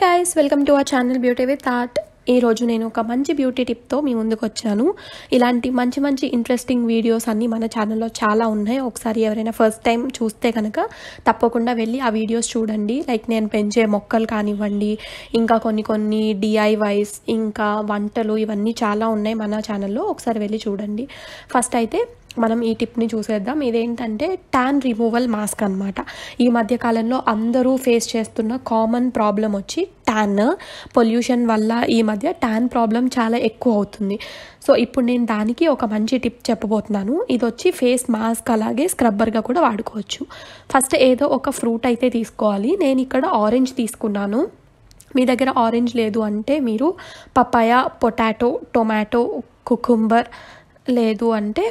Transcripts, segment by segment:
hey guys welcome to our channel beauty with art ఈరోజు నేను ఒక మంచి బ్యూటీ టిప్తో మీ ముందుకు వచ్చాను ఇలాంటి మంచి మంచి ఇంట్రెస్టింగ్ వీడియోస్ అన్నీ మన ఛానల్లో చాలా ఉన్నాయి ఒకసారి ఎవరైనా ఫస్ట్ టైం చూస్తే కనుక తప్పకుండా వెళ్ళి ఆ వీడియోస్ చూడండి లైక్ నేను పెంచే మొక్కలు కానివ్వండి ఇంకా కొన్ని కొన్ని డిఐవైస్ ఇంకా వంటలు ఇవన్నీ చాలా ఉన్నాయి మన ఛానల్లో ఒకసారి వెళ్ళి చూడండి ఫస్ట్ అయితే మనం ఈ టిప్ని చూసేద్దాం ఇదేంటంటే ట్యాన్ రిమూవల్ మాస్క్ అనమాట ఈ మధ్యకాలంలో అందరూ ఫేస్ చేస్తున్న కామన్ ప్రాబ్లం వచ్చి ట్యాన్ పొల్యూషన్ వల్ల ఈ మధ్య ట్యాన్ ప్రాబ్లం చాలా ఎక్కువ అవుతుంది సో ఇప్పుడు నేను దానికి ఒక మంచి టిప్ చెప్పబోతున్నాను ఇది వచ్చి ఫేస్ మాస్క్ అలాగే స్క్రబ్బర్గా కూడా వాడుకోవచ్చు ఫస్ట్ ఏదో ఒక ఫ్రూట్ అయితే తీసుకోవాలి నేను ఇక్కడ ఆరెంజ్ తీసుకున్నాను మీ దగ్గర ఆరెంజ్ లేదు అంటే మీరు పపాయ పొటాటో టొమాటో కుకుంబర్ లేదు అంటే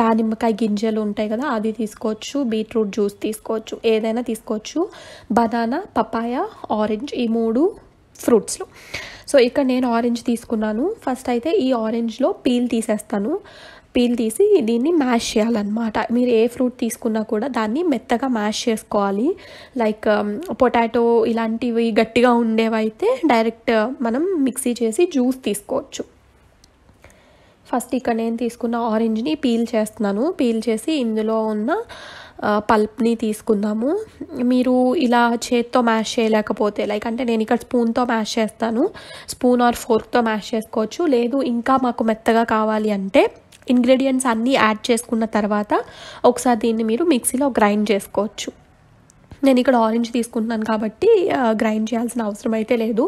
దానిమ్మకాయ గింజలు ఉంటాయి కదా అది తీసుకోవచ్చు బీట్రూట్ జ్యూస్ తీసుకోవచ్చు ఏదైనా తీసుకోవచ్చు బనానా పపాయ ఆరెంజ్ ఈ మూడు ఫ్రూట్స్లో సో ఇక్కడ నేను ఆరెంజ్ తీసుకున్నాను ఫస్ట్ అయితే ఈ ఆరెంజ్లో పీల్ తీసేస్తాను పీల్ తీసి దీన్ని మ్యాష్ చేయాలన్నమాట మీరు ఏ ఫ్రూట్ తీసుకున్నా కూడా దాన్ని మెత్తగా మ్యాష్ చేసుకోవాలి లైక్ um, పొటాటో ఇలాంటివి గట్టిగా ఉండేవైతే డైరెక్ట్ మనం మిక్సీ చేసి జ్యూస్ తీసుకోవచ్చు ఫస్ట్ ఇక్కడ నేను తీసుకున్న ఆరెంజ్ని పీల్ చేస్తున్నాను పీల్ చేసి ఇందులో ఉన్న పల్ప్ని తీసుకుందాము మీరు ఇలా చేత్తో మ్యాష్ చేయలేకపోతే లైక్ అంటే నేను ఇక్కడ స్పూన్తో మ్యాష్ చేస్తాను స్పూన్ ఆర్ ఫోర్క్తో మ్యాష్ చేసుకోవచ్చు లేదు ఇంకా మాకు మెత్తగా కావాలి అంటే ఇంగ్రీడియంట్స్ అన్నీ యాడ్ చేసుకున్న తర్వాత ఒకసారి దీన్ని మీరు మిక్సీలో గ్రైండ్ చేసుకోవచ్చు నేను ఇక్కడ ఆరెంజ్ తీసుకుంటున్నాను కాబట్టి గ్రైండ్ చేయాల్సిన అవసరం అయితే లేదు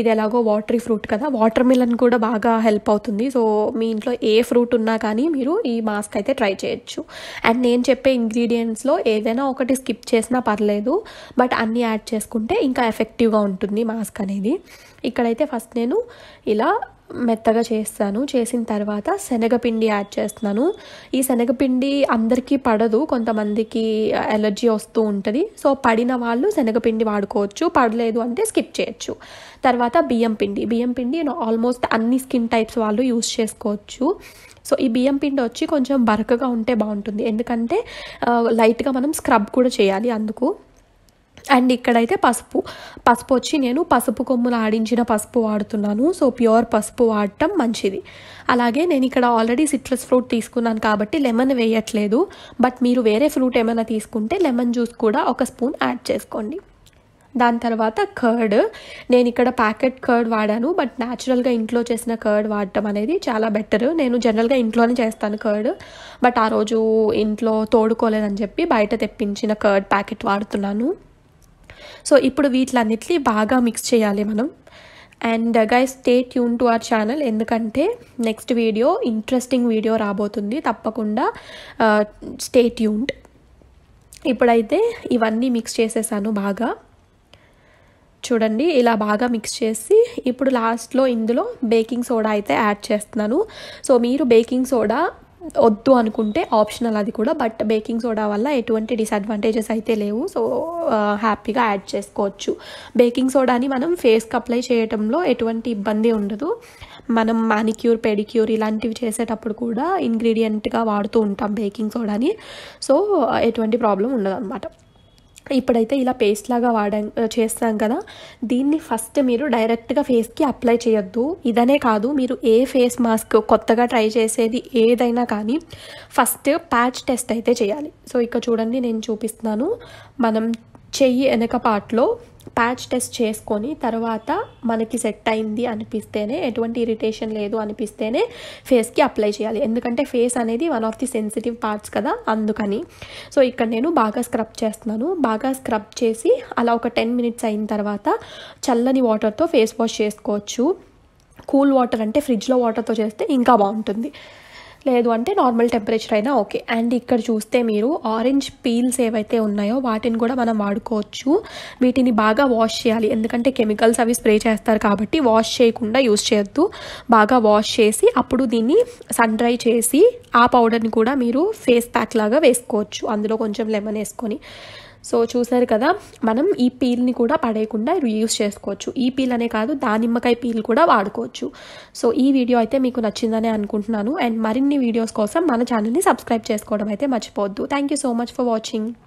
ఇది ఎలాగో వాటరీ ఫ్రూట్ కదా వాటర్ మిలన్ కూడా బాగా హెల్ప్ అవుతుంది సో మీ ఇంట్లో ఏ ఫ్రూట్ ఉన్నా కానీ మీరు ఈ మాస్క్ అయితే ట్రై చేయొచ్చు అండ్ నేను చెప్పే ఇంగ్రీడియంట్స్లో ఏదైనా ఒకటి స్కిప్ చేసినా పర్లేదు బట్ అన్నీ యాడ్ చేసుకుంటే ఇంకా ఎఫెక్టివ్గా ఉంటుంది మాస్క్ అనేది ఇక్కడైతే ఫస్ట్ నేను ఇలా మెత్తగా చేస్తాను చేసిన తర్వాత శనగపిండి యాడ్ చేస్తున్నాను ఈ శనగపిండి అందరికీ పడదు కొంతమందికి ఎలర్జీ వస్తూ ఉంటుంది సో పడిన వాళ్ళు శనగపిండి వాడుకోవచ్చు పడలేదు అంటే స్కిప్ చేయొచ్చు తర్వాత బియ్యం పిండి బియ్యం పిండి ఆల్మోస్ట్ అన్ని స్కిన్ టైప్స్ వాళ్ళు యూస్ చేసుకోవచ్చు సో ఈ బియ్యం పిండి వచ్చి కొంచెం బరకగా ఉంటే బాగుంటుంది ఎందుకంటే లైట్గా మనం స్క్రబ్ కూడా చేయాలి అందుకు అండ్ ఇక్కడైతే పసుపు పసుపు వచ్చి నేను పసుపు కొమ్ములు ఆడించిన పసుపు వాడుతున్నాను సో ప్యూర్ పసుపు వాడటం మంచిది అలాగే నేను ఇక్కడ ఆల్రెడీ సిట్రస్ ఫ్రూట్ తీసుకున్నాను కాబట్టి లెమన్ వేయట్లేదు బట్ మీరు వేరే ఫ్రూట్ ఏమైనా తీసుకుంటే లెమన్ జ్యూస్ కూడా ఒక స్పూన్ యాడ్ చేసుకోండి దాని తర్వాత కర్డ్ నేను ఇక్కడ ప్యాకెట్ కర్డ్ వాడాను బట్ న్యాచురల్గా ఇంట్లో చేసిన కర్డ్ వాడటం అనేది చాలా బెటర్ నేను జనరల్గా ఇంట్లోనే చేస్తాను కర్డ్ బట్ ఆ రోజు ఇంట్లో తోడుకోలేదని చెప్పి బయట తెప్పించిన కర్డ్ ప్యాకెట్ వాడుతున్నాను సో ఇప్పుడు వీటిలన్నిటినీ బాగా మిక్స్ చేయాలి మనం and guys stay tune to our channel ఎందుకంటే నెక్స్ట్ వీడియో ఇంట్రెస్టింగ్ వీడియో రాబోతుంది తప్పకుండా స్టే uh, ట్యూన్ ఇప్పుడైతే ఇవన్నీ మిక్స్ చేసేసాను బాగా చూడండి ఇలా బాగా మిక్స్ చేసి ఇప్పుడు లాస్ట్లో ఇందులో బేకింగ్ సోడా అయితే యాడ్ చేస్తున్నాను సో మీరు బేకింగ్ సోడా వద్దు అనుకుంటే ఆప్షనల్ అది కూడా బట్ బేకింగ్ సోడా వల్ల ఎటువంటి డిసడ్వాంటేజెస్ అయితే లేవు సో హ్యాపీగా యాడ్ చేసుకోవచ్చు బేకింగ్ సోడాని మనం ఫేస్కి అప్లై చేయడంలో ఎటువంటి ఇబ్బంది ఉండదు మనం మానిక్యూర్ పెడిక్యూర్ ఇలాంటివి చేసేటప్పుడు కూడా ఇంగ్రీడియంట్గా వాడుతూ ఉంటాం బేకింగ్ సోడాని సో ఎటువంటి ప్రాబ్లం ఉండదు అనమాట ఇప్పుడైతే ఇలా పేస్ట్ లాగా వాడ చేస్తాం కదా దీన్ని ఫస్ట్ మీరు డైరెక్ట్గా ఫేస్కి అప్లై చేయొద్దు ఇదనే కాదు మీరు ఏ ఫేస్ మాస్క్ కొత్తగా ట్రై చేసేది ఏదైనా కానీ ఫస్ట్ ప్యాచ్ టెస్ట్ అయితే చేయాలి సో ఇక్కడ చూడండి నేను చూపిస్తున్నాను మనం చెయ్యి వెనక పార్ట్లో ప్యాచ్ టెస్ట్ చేసుకొని తర్వాత మనకి సెట్ అయింది అనిపిస్తేనే ఎటువంటి ఇరిటేషన్ లేదు అనిపిస్తేనే ఫేస్కి అప్లై చేయాలి ఎందుకంటే ఫేస్ అనేది one of the sensitive parts కదా అందుకని సో ఇక్కడ నేను బాగా స్క్రబ్ చేస్తున్నాను బాగా స్క్రబ్ చేసి అలా ఒక టెన్ మినిట్స్ అయిన తర్వాత చల్లని వాటర్తో ఫేస్ వాష్ చేసుకోవచ్చు కూల్ వాటర్ అంటే ఫ్రిడ్జ్లో వాటర్తో చేస్తే ఇంకా బాగుంటుంది లేదు అంటే నార్మల్ టెంపరేచర్ అయినా ఓకే అండ్ ఇక్కడ చూస్తే మీరు ఆరెంజ్ పీల్స్ ఏవైతే ఉన్నాయో వాటిని కూడా మనం వాడుకోవచ్చు వీటిని బాగా వాష్ చేయాలి ఎందుకంటే కెమికల్స్ అవి స్ప్రే చేస్తారు కాబట్టి వాష్ చేయకుండా యూస్ చేయొద్దు బాగా వాష్ చేసి అప్పుడు దీన్ని సన్ డ్రై చేసి ఆ పౌడర్ని కూడా మీరు ఫేస్ ప్యాక్ లాగా వేసుకోవచ్చు అందులో కొంచెం లెమన్ వేసుకొని సో చూసారు కదా మనం ఈ పీల్ని కూడా పడేయకుండా రీయూస్ చేసుకోవచ్చు ఈ పీల్ అనే కాదు దానిమ్మకాయ పీల్ కూడా వాడుకోవచ్చు సో ఈ వీడియో అయితే మీకు నచ్చిందని అనుకుంటున్నాను అండ్ మరిన్ని వీడియోస్ కోసం మన ఛానల్ని సబ్స్క్రైబ్ చేసుకోవడం అయితే మర్చిపోవద్దు thank you so much for watching